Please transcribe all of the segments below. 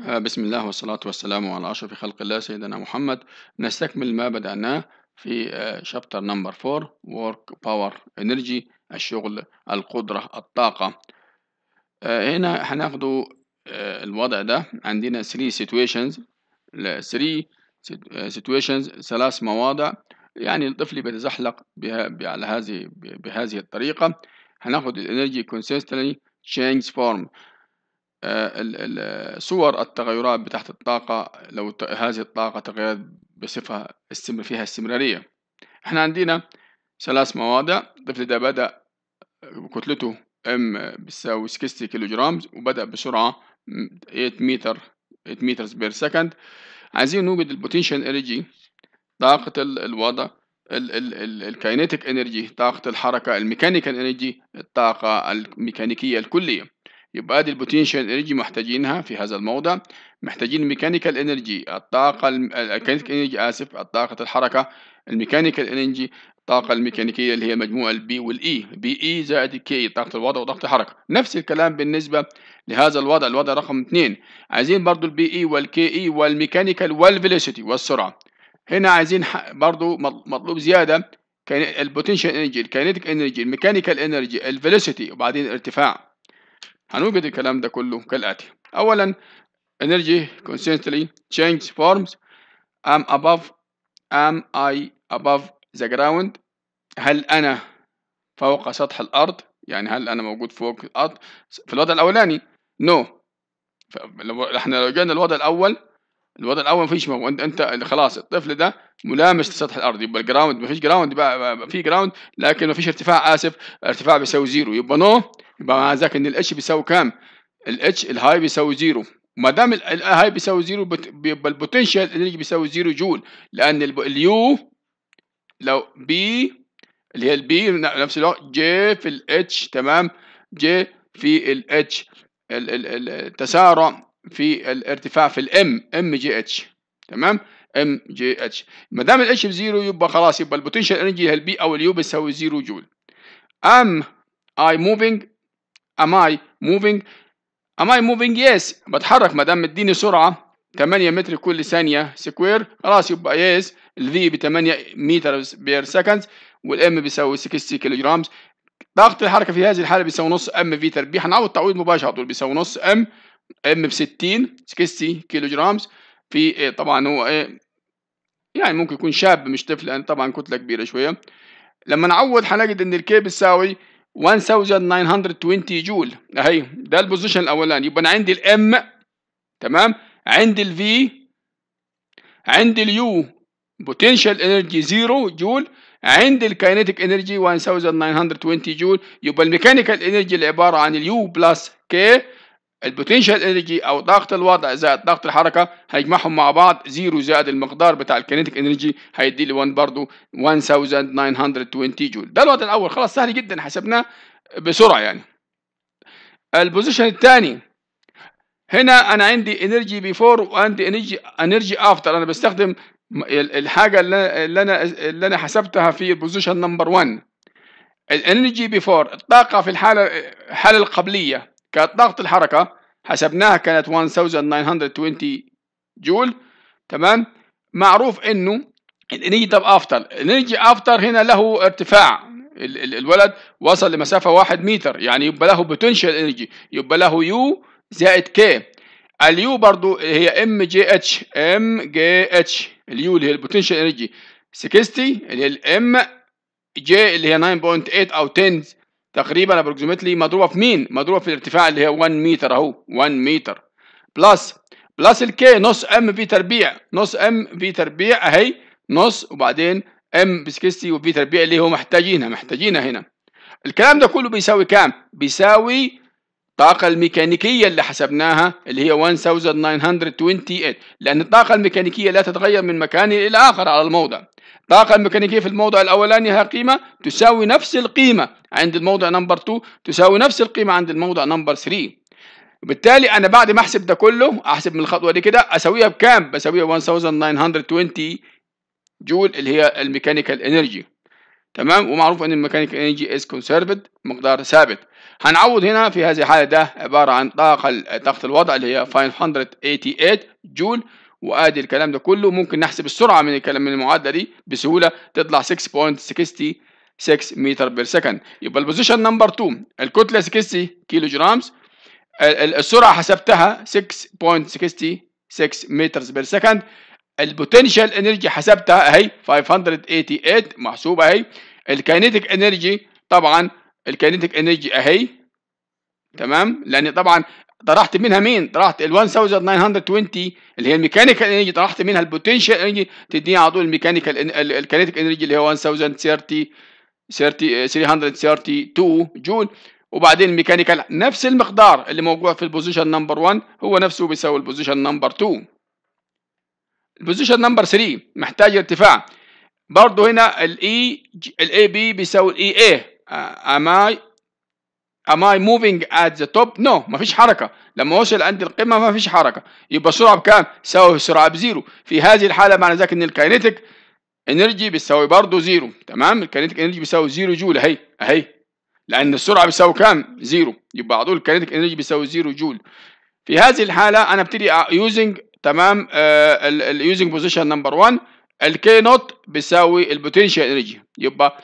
آه، بسم الله والصلاة والسلام على أشرف خلق الله سيدنا محمد نستكمل ما بدأناه في شابتر نمبر 4 Work Power Energy الشغل القدرة الطاقة آه، هنا هناخد آه، الوضع ده عندنا 3 situations 3 situations ثلاث مواضع يعني الطفل بيتزحلق بها على هذه بهذه الطريقة هناخد الانرجي consistently change form آه، صور التغيرات بتاعت الطاقة لو هذه الطاقة تغيرت بصفة استمر فيها استمرارية احنا عندنا ثلاث مواضع الطفل ده بدأ كتلته ام بتساوي 60 كيلو جرام وبدأ بسرعة 8 متر 8 متر بير سكند عايزين نوجد البوتنشال انرجي طاقة الوضع الكينيتيك انرجي طاقة الحركة الميكانيكال انرجي الطاقة الميكانيكية الكلية يبقى دي البوتنشال انرجي محتاجينها في هذا الموضع محتاجين ميكانيكال انرجي الطاقه الميكانيكال انرجي اسف الطاقه الحركه الميكانيكال انرجي الطاقه الميكانيكيه اللي هي مجموع البي والاي بي e. اي e زائد كي طاقه الوضع وضغط الحركه نفس الكلام بالنسبه لهذا الوضع الوضع رقم 2 عايزين برضو البي اي e والكي اي والميكانيكال والفيلوسيتي والسرعه هنا عايزين برضو مطلوب زياده البوتنشال انرجي الكينيتيك انرجي الميكانيكال انرجي الفيلوسيتي وبعدين الارتفاع هنوجد الكلام ده كله كالآتي أولا energy constantly change forms am above am I above the ground هل أنا فوق سطح الأرض يعني هل أنا موجود فوق الأرض في الوضع الأولاني no احنا لو جينا الوضع الأول الوضع الاول مفيش فيش انت انت خلاص الطفل ده ملامس لسطح الارض يبقى الجراوند مفيش جراوند في جراوند لكن مفيش ارتفاع اسف ارتفاع بيساوي زيرو يبقى نو يبقى مع ذاك ان الاتش بيساوي كام؟ الاتش الهاي بيساوي زيرو ما دام الهاي بيساوي زيرو يبقى البوتنشال انرجي بيساوي زيرو جول لان اليو لو بي اللي هي البي نفس الوقت جي في الاتش تمام جي في الاتش التسارع في الارتفاع في الام ام جي اتش تمام ام جي اتش ما دام الاتش بزيرو يبقى خلاص يبقى البوتنشال انرجي للبي او اليو بتساوي زيرو جول ام اي موفينج ام اي موفينج ام اي موفينج يس بتحرك ما دام مديني سرعه 8 متر كل ثانيه سكوير خلاص يبقى يس الفي ب 8 متر بير سكند والام بيساوي 60 كيلو جرامز ضغط الحركه في هذه الحاله بيساوي نص ام في تربيع هنعوض تعويض مباشر على طول بيساوي نص ام ام ب 60 60 كيلو جرامز في آه، طبعا هو ايه يعني ممكن يكون شاب مش طفل لان طبعا كتله كبيره شويه لما نعوض هنجد ان الكي بتساوي 1920 جول اهي ده البوزيشن الاولاني يبقى انا عندي الام تمام عندي الفي عندي اليو بوتنشال انرجي 0 جول عند الكاينيتيك انرجي 1920 جول يبقى الميكانيكال انرجي اللي عباره عن اليو بلس كي البوتنشال انرجي او ضغط الوضع زائد ضغط الحركه هيجمعهم مع بعض زيرو زائد المقدار بتاع الكينيتيك انرجي هيدي لي 1 برضو 1920 جول ده الوضع الاول خلاص سهل جدا حسبناه بسرعه يعني البوزيشن الثاني هنا انا عندي انرجي بيفور وعندي انرجي انرجي افتر انا بستخدم الحاجه اللي انا اللي انا حسبتها في البوزيشن نمبر 1 الانرجي بيفور الطاقه في الحاله الحاله القبليه كانت ضغط الحركه حسبناها كانت 1920 جول تمام معروف انه الانرجي طب افتر الانرجي افتر هنا له ارتفاع الولد وصل لمسافه 1 متر يعني يبقى له بوتنشال انرجي يبقى له يو زائد كي اليو برضو هي ام جي اتش ام جي اتش اليو اللي هي البوتنشال انرجي 60 اللي هي الام جي اللي هي 9.8 او 10 تقريبا ابروكسيمتلي مضروبه في مين مضروبه في الارتفاع اللي هي 1 متر اهو 1 متر بلس بلس الكي نص ام في تربيع نص ام في تربيع اهي نص وبعدين ام بسكستي وفي تربيع اللي هو محتاجينها محتاجينها هنا الكلام ده كله بيساوي كام بيساوي الطاقة الميكانيكية اللي حسبناها اللي هي 1928 لأن الطاقة الميكانيكية لا تتغير من مكان إلى آخر على الموضع الطاقة الميكانيكية في الموضع الأولاني لها قيمة تساوي نفس القيمة عند الموضع نمبر 2 تساوي نفس القيمة عند الموضع نمبر 3 بالتالي أنا بعد ما أحسب ده كله أحسب من الخطوة دي كده أساويها بكام؟ بسويها 1920 جول اللي هي الميكانيكال انرجي تمام ومعروف ان الميكانيكال انرجي از كونسيرفد مقدار ثابت هنعوض هنا في هذه الحاله ده عباره عن طاقه طاقه الوضع اللي هي 588 جول وادي الكلام ده كله ممكن نحسب السرعه من الكلام من المعادله دي بسهوله تطلع 6.66 متر بير سكند يبقى البوزيشن نمبر 2 الكتله 60 كيلو جرامز السرعه حسبتها 6.66 متر بير سكند البوتنشال انرجي حسبتها اهي 588 محسوبه اهي الكينيتيك انرجي طبعا الكينيتيك انرجي اهي تمام لان طبعا طرحت منها مين؟ طرحت ال 1920 اللي هي الميكانيكال انرجي طرحت منها البوتنشال انرجي تديني على طول الميكانيكال الكينيتيك انرجي اللي هي 1030 30 332 جول وبعدين الميكانيكال نفس المقدار اللي موجود في البوزيشن نمبر 1 هو نفسه بيساوي البوزيشن نمبر 2 البوزيشن نمبر 3 محتاج ارتفاع برضه هنا الاي e، الاي بي بيساوي الاي e اي آه، ام آه، اي am I moving at the top no ما فيش حركة لما وصل عند القمة ما فيش حركة يبقى السرعة بكام تساوي السرعة بزيرو في هذه الحالة معنى ذلك ان الكاينتيك انرجي بتساوي برضه زيرو تمام الكاينتيك انرجي بيساوي زيرو جول اهي اهي لان السرعة بتساوي كام زيرو يبقى على طول الكاينتيك انرجي بيساوي زيرو جول في هذه الحالة انا ابتدي يوزنج تمام اليوزنج بوزيشن نمبر 1 الكي نوت بيساوي البوتنشال انرجي يبقى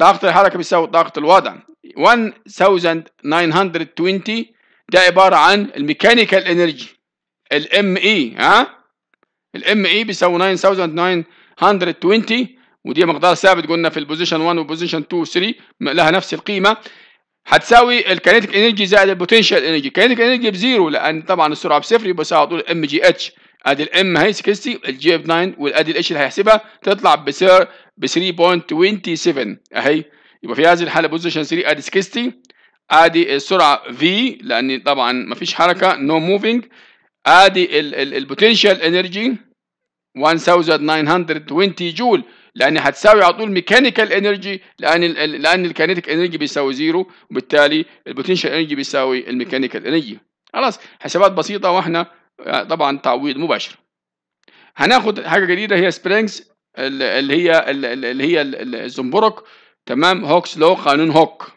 ضغط الحركة بيساوي ضغط الوضع 1920 ده عبارة عن الميكانيكال انرجي الام اي e، ها الام اي e بيساوي 9920 ودي مقدار ثابت قلنا في البوزيشن 1 والبوزيشن 2 و 3 لها نفس القيمة هتساوي الكينيتيك انرجي زائد البوتنشال انرجي الكينيتيك انرجي بزيرو لان طبعا السرعه بصفر يبقى ساعه طول ام جي اتش ادي الام هي 60 الجي ب 9 والادي الاتش اللي هيحسبها تطلع ب 3.27 اهي يبقى في هذه الحاله بوزيشن 3 ادي 60 ادي السرعه في لان طبعا ما فيش حركه نو no موفينج ادي البوتنشال انرجي 1920 جول لان هتساوي على طول ميكانيكال انرجي لان الـ لان الكينيتيك انرجي بيساوي زيرو وبالتالي البوتنشال انرجي بيساوي الميكانيكال انرجي خلاص حسابات بسيطه واحنا آه، طبعا تعويض مباشر هناخد حاجه جديده هي سبرينجز اللي هي اللي هي الزنبرك تمام هوكس لو قانون هوك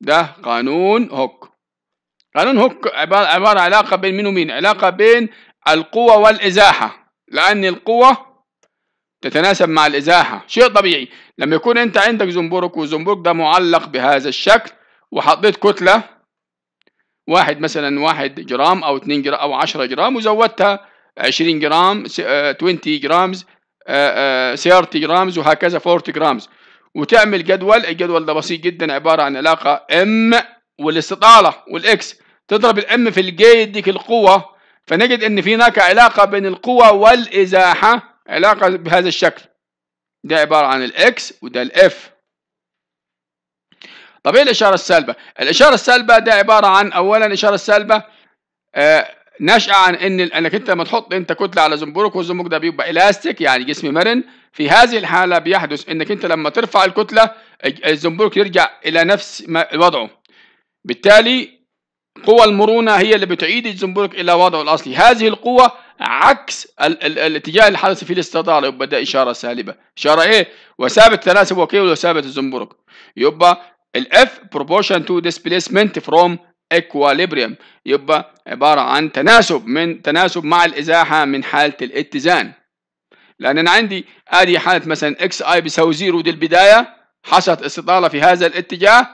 ده قانون هوك قانون هوك عبارة, عبارة علاقة بين مين ومين علاقة بين القوة والإزاحة لأن القوة تتناسب مع الإزاحة شيء طبيعي لما يكون أنت عندك زنبورك وزنبورك ده معلق بهذا الشكل وحطيت كتلة واحد مثلا واحد جرام أو 2 جرام أو 10 جرام وزودتها 20 جرام 20 جرامز 30 جرامز وهكذا 40 جرامز وتعمل جدول الجدول ده بسيط جدا عباره عن علاقه ام والاستطاله والاكس تضرب الام في الجي يديك القوه فنجد ان في هناك علاقه بين القوه والازاحه علاقه بهذا الشكل ده عباره عن الاكس وده الاف طب ايه الاشاره السالبه الاشاره السالبه ده عباره عن اولا الاشاره السالبه آه ناشئه عن ان انك انت لما تحط انت كتله على زنبورك والزنبرك ده بيبقى الاستيك يعني جسم مرن في هذه الحالة بيحدث انك انت لما ترفع الكتلة الزنبرك يرجع الى نفس وضعه بالتالي قوة المرونة هي اللي بتعيد الزنبرك الى وضعه الاصلي هذه القوة عكس ال ال الاتجاه الحدث في الاستطالة يبقى ده اشارة سالبة اشارة ايه وثابت تناسب وكيل وثابت الزنبرك يبقى الاف proportion to displacement from equilibrium يبقى عبارة عن تناسب من تناسب مع الازاحة من حالة الاتزان لأن أنا عندي آدي حالة مثلا إكس آي بيساوي زيرو دي البداية حصلت استطالة في هذا الاتجاه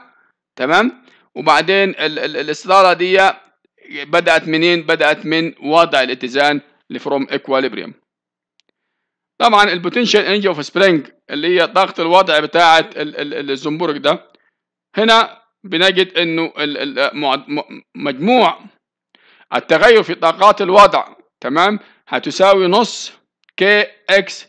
تمام وبعدين ال ال الاستطالة دي بدأت منين؟ بدأت من وضع الاتزان لفروم إكواليبريم طبعا البوتنشال انجي اوف سبرينج اللي هي ضغط الوضع بتاعة الزنبرك ده هنا بنجد انه مجموع التغير في طاقات الوضع تمام هتساوي نص كي اكس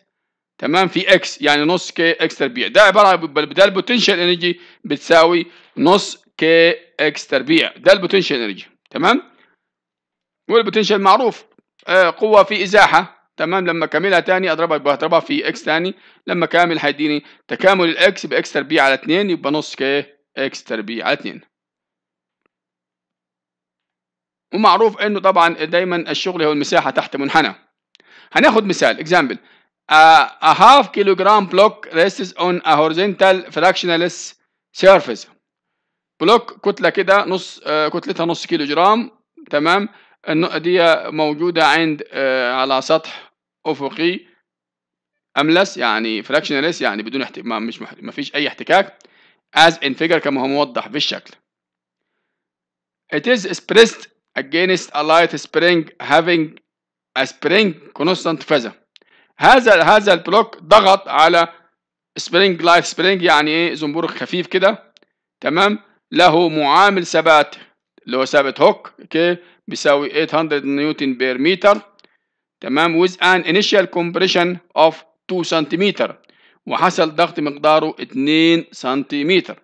تمام في اكس يعني نص كي اكس تربيع ده عباره ده البوتنشال انرجي بتساوي نص كي اكس تربيع ده البوتنشال انرجي تمام والبوتنشال معروف آه قوه في ازاحه تمام لما كاملها تاني اضربها بضربها في اكس تاني لما كامل هيديني تكامل الاكس باكس تربيع على 2 يبقى نص كي اكس تربيع على 2 ومعروف انه طبعا دايما الشغل هو المساحه تحت منحنى هناخد مثال اكزامبل a half kilogram block rests on a horizontal fractionless surface بلوك كتلة كده نص آه، كتلتها نص كيلو جرام تمام دي موجودة عند آه، على سطح أفقي أملس يعني fractionless يعني بدون احتك... ما مش ما فيش أي احتكاك as in figure كما هو موضح بالشكل It is pressed against a light spring having سبرينج كونستانت فازا هذا هذا البلوك ضغط على سبرينج لايف سبرينج يعني ايه زنبرك خفيف كده تمام له معامل ثبات اللي هو ثابت هوك اوكي بيساوي 800 نيوتن بير متر تمام with an initial compression of 2 سنتيمتر وحصل ضغط مقداره 2 سنتيمتر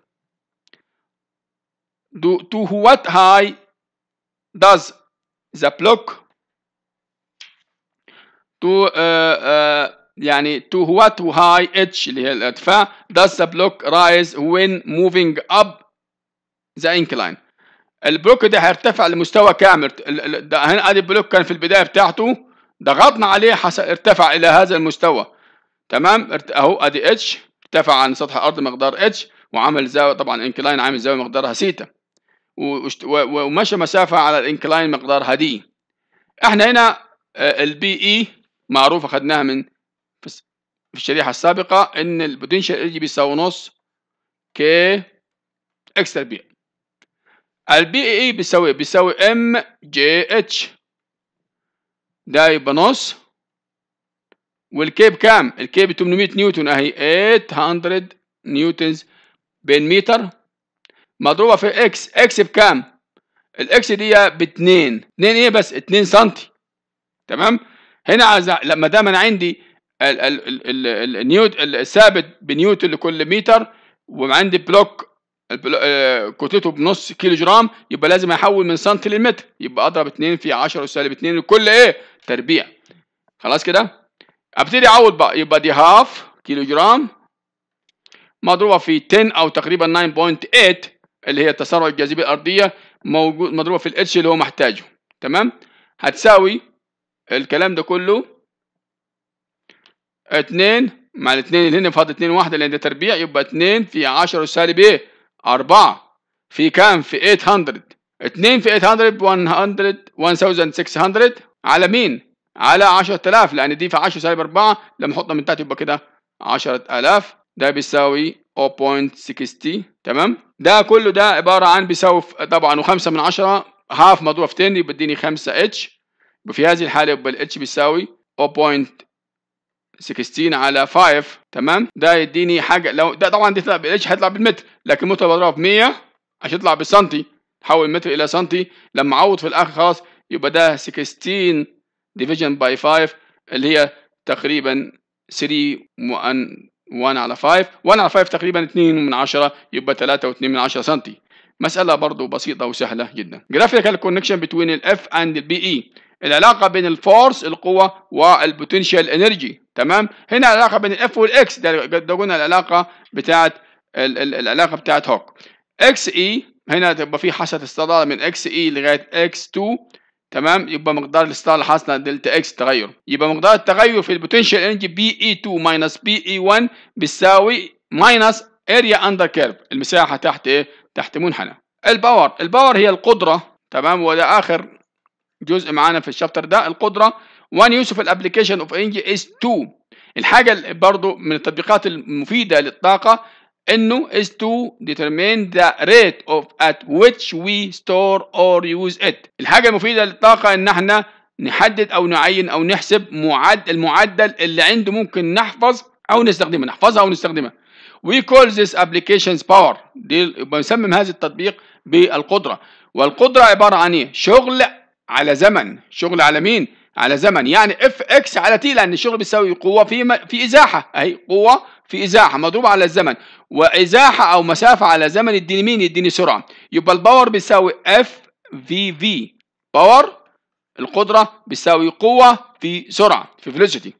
to what high does the block to آه، آه، يعني to what تو high اتش اللي هي الارتفاع does the block rise when moving up the incline البلوك ده هيرتفع لمستوى كامل ده هنا ادي البلوك كان في البدايه بتاعته ضغطنا عليه ارتفع الى هذا المستوى تمام اهو ادي اتش ارتفع عن سطح الارض مقدار اتش وعمل زاويه طبعا انكلاين عامل زاويه مقدارها سيتا ومشى مسافه على الانكلاين مقدارها دي احنا هنا آه، البي اي معروف أخذناها من في الشريحة السابقة إن البوتنشال إنرجي بيساوي نص كي إكس تربيع البي إي إي بيساوي بيساوي إم جي إتش ده يبقى نص والكيب كام؟ الكيب 800 نيوتن أهي 800 نيوتنز بين متر مضروبة في إكس إكس بكام؟ الإكس دي باتنين اتنين إيه بس؟ اتنين سنتي تمام؟ هنا عز... لما دام انا عندي النيوت الثابت بنيوتن لكل متر وعندي بلوك آه، كتلته بنص كيلو جرام يبقى لازم احول من سنتي للمتر يبقى اضرب 2 في 10 سالب 2 لكل ايه تربيع خلاص كده ابتدي اعوض بقى يبقى دي هاف كيلو جرام مضروبه في 10 او تقريبا 9.8 اللي هي تسارع الجاذبيه الارضيه موجود مضروبه في الاتش اللي هو محتاجه تمام هتساوي الكلام ده كله اتنين مع الاتنين اللي هنا فاضل اتنين واحدة لأن ده تربيع يبقى اتنين في عشرة سالب ايه؟ أربعة في كام؟ في 800 اتنين في 800 100 1600 على مين؟ على 10000 لأن دي في 10 سالب 4 لما أحطها من تحت يبقى كده 10000 ده بيساوي 0.60 تمام؟ ده كله ده عبارة عن بيساوي طبعا و5 من 10 هاف مضروب في 10 يبقى اديني 5 اتش وفي هذه الحالة يبقى ال H بيساوي 0.16 على 5 تمام ده يديني حاجة لو ده طبعا دي تطلع H هيطلع بالمتر لكن المتر بضربها في 100 عشان يطلع بالسنتي تحول المتر إلى سنتي لما أعوض في الآخر خلاص يبقى ده 16 ديفيجن باي 5 اللي هي تقريبا 3 1 على 5 1 على 5 تقريبا 2 من 10 يبقى 3 و2 من 10 سنتي مسألة برضو بسيطة وسهلة جدا graphical connection between ال F and ال BE العلاقه بين الفورس القوه والبوتنشال انرجي تمام هنا العلاقه بين الاف والاكس ده قلنا العلاقه بتاعت العلاقه بتاعت هوك اكس اي هنا تبقى في حاسة استطاله من اكس اي e لغايه اكس 2 تمام يبقى مقدار الاستطاله الحاصله دلتا اكس تغير يبقى مقدار التغير في البوتنشال انرجي بي اي 2 ماينس بي اي 1 بيساوي ماينس اريا اندر كيرف المساحه تحت ايه تحت منحنى الباور الباور هي القدره تمام وده اخر جزء معانا في الشابتر ده القدره وان يوسف of application of energy is الحاجه برضو من التطبيقات المفيده للطاقه انه is to determine the rate of at which we store or use it الحاجه المفيده للطاقه ان احنا نحدد او نعين او نحسب معد المعدل اللي عنده ممكن نحفظ او نستخدمه نحفظها او نستخدمها we call this applications power دي بنسمم هذا التطبيق بالقدره والقدره عباره عن ايه شغل على زمن شغل على مين على زمن يعني اف اكس على تي لان الشغل بيساوي قوه في في ازاحه اهي قوه في ازاحه مضروبه على الزمن وازاحه او مسافه على زمن يديني مين يديني سرعه يبقى الباور بيساوي اف في في باور القدره بيساوي قوه في سرعه في فيلوسيتي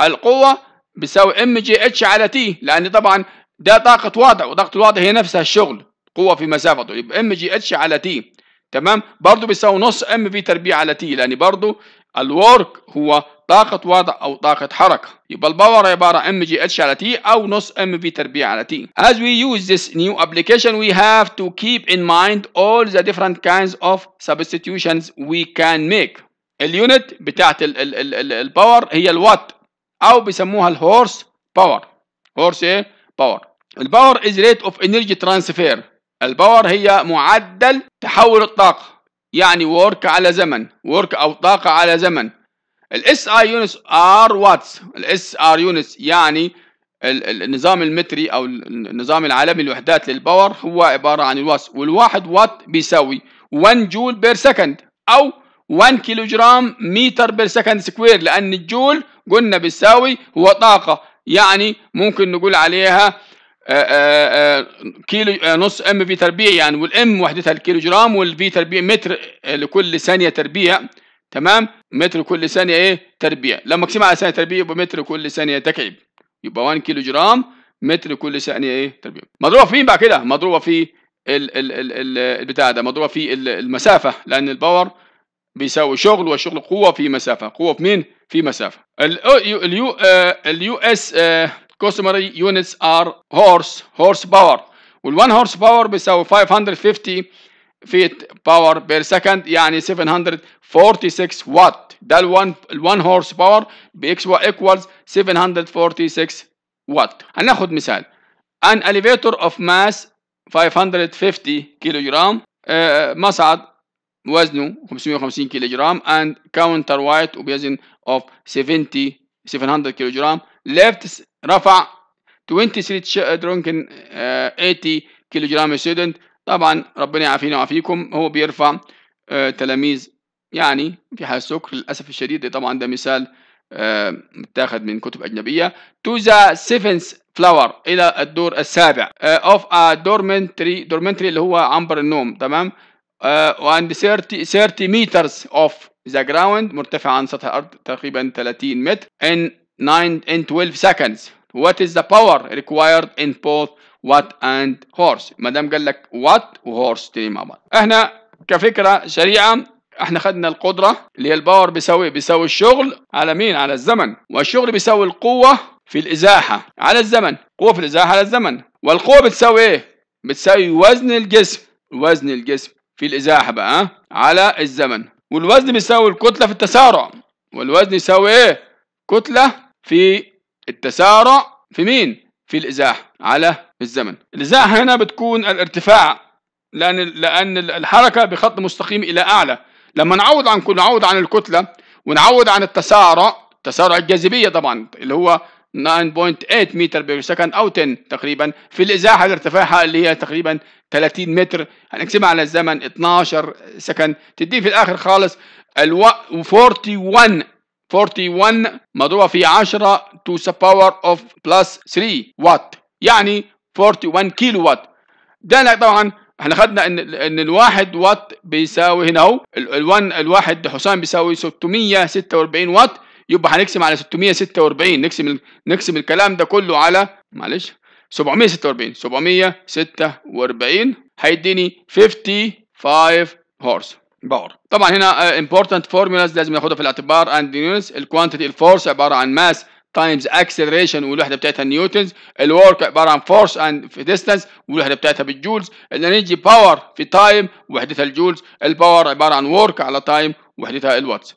القوه بيساوي ام جي اتش على تي لان طبعا ده طاقه وضع وطاقه الوضع هي نفسها الشغل قوه في مسافته يبقى ام جي اتش على تي تمام برضه بيساوي نص ام في تربيع على تي لان برضه الورك هو طاقة وضع أو طاقة حركة يبقى الباور عبارة ام جي اتش على تي أو نص ام في تربيع على تي As we use this new application we have to keep in mind all the different kinds of substitutions we can make اليونت بتاعت الباور هي الوات أو بيسموها الهورس باور هورس ايه باور الباور is rate of energy transfer الباور هي معدل تحول الطاقة يعني ورك على زمن ورك أو طاقة على زمن الاس اي يونس ار واتس الاس ار يونس يعني النظام المتري او النظام العالمي للوحدات للباور هو عباره عن الواتس والواحد وات بيساوي 1 جول بير سكند او 1 كيلو جرام متر بير سكند سكوير لان الجول قلنا بيساوي هو طاقه يعني ممكن نقول عليها آه، آه، آه، كيلو نص ام في تربيع يعني والام وحدتها الكيلو جرام والفي تربيع متر لكل ثانيه تربيع تمام متر كل ثانيه ايه تربيع لما اقسمها على ثانيه تربيع يبقى متر كل ثانيه تكعيب يبقى 1 كيلو جرام متر كل ثانيه ايه تربيع مضروبه فين بقى كده مضروبه في ال ال ال البتاع ده مضروبه في المسافه لان الباور بيساوي شغل والشغل قوه في مسافه قوه في مين في مسافه اليو اليو اس customary units are horse horsepower وال1 horsepower is 550 feet power per second يعني 746 watt That one one horsepower equals 746 watt هناخد مثال an elevator of mass 550 kilogram, uh, مصعد وزنه 550 kilogram, and counterweight وبيزن of 70 700 kilogram left رفع 23 درونكن 80 كيلو جرام ستودنت طبعا ربنا يعافينا ويعافيكم هو بيرفع آه، تلاميذ يعني في حالة السكر للأسف الشديد طبعا ده مثال آه، متاخد من كتب أجنبية to the seventh flower إلى الدور السابع آه، of a دورمنتري dormitory اللي هو عنبر النوم تمام and 30 30 meters of the ground مرتفع عن سطح الأرض تقريبا 30 متر in 9 in 12 seconds what is the power required in both what and horse ما دام قال لك what horse تاني مع بعض احنا كفكره سريعه احنا خدنا القدرة اللي هي الباور بيساوي بيساوي الشغل على مين على الزمن والشغل بيساوي القوة في الإزاحة على الزمن قوة في الإزاحة على الزمن والقوة بتساوي ايه بتساوي وزن الجسم وزن الجسم في الإزاحة بقى على الزمن والوزن بيساوي الكتلة في التسارع والوزن يساوي ايه كتلة في التسارع في مين؟ في الازاحه على الزمن الازاحه هنا بتكون الارتفاع لان لان الحركه بخط مستقيم الى اعلى لما نعوض عن نعوض عن الكتله ونعوض عن التسارع تسارع الجاذبيه طبعا اللي هو 9.8 متر بير سكند او 10 تقريبا في الازاحه ارتفاعها اللي هي تقريبا 30 متر هنقسمها على الزمن 12 سكند تدي في الاخر خالص الو 41 41 مضروبة في 10 to the power of plus 3 وات يعني 41 كيلو وات ده طبعا احنا خدنا ان ان الواحد وات بيساوي هنا اهو ال1 الواحد حسام بيساوي 646 وات يبقى هنقسم على 646 نقسم نقسم الكلام ده كله على معلش 746 746 هيديني 55 هورس باور طبعا هنا امبورتنت آه، فورمولاز لازم ناخدها في الاعتبار اند نيونز الكوانتيتي الفورس عباره عن ماس تايمز اكسلريشن والوحده بتاعتها نيوتنز الورك عباره عن فورس اند في ديستانس والوحده بتاعتها بالجولز الانرجي باور في تايم وحدتها الجولز الباور عباره عن ورك على تايم وحدتها الواتس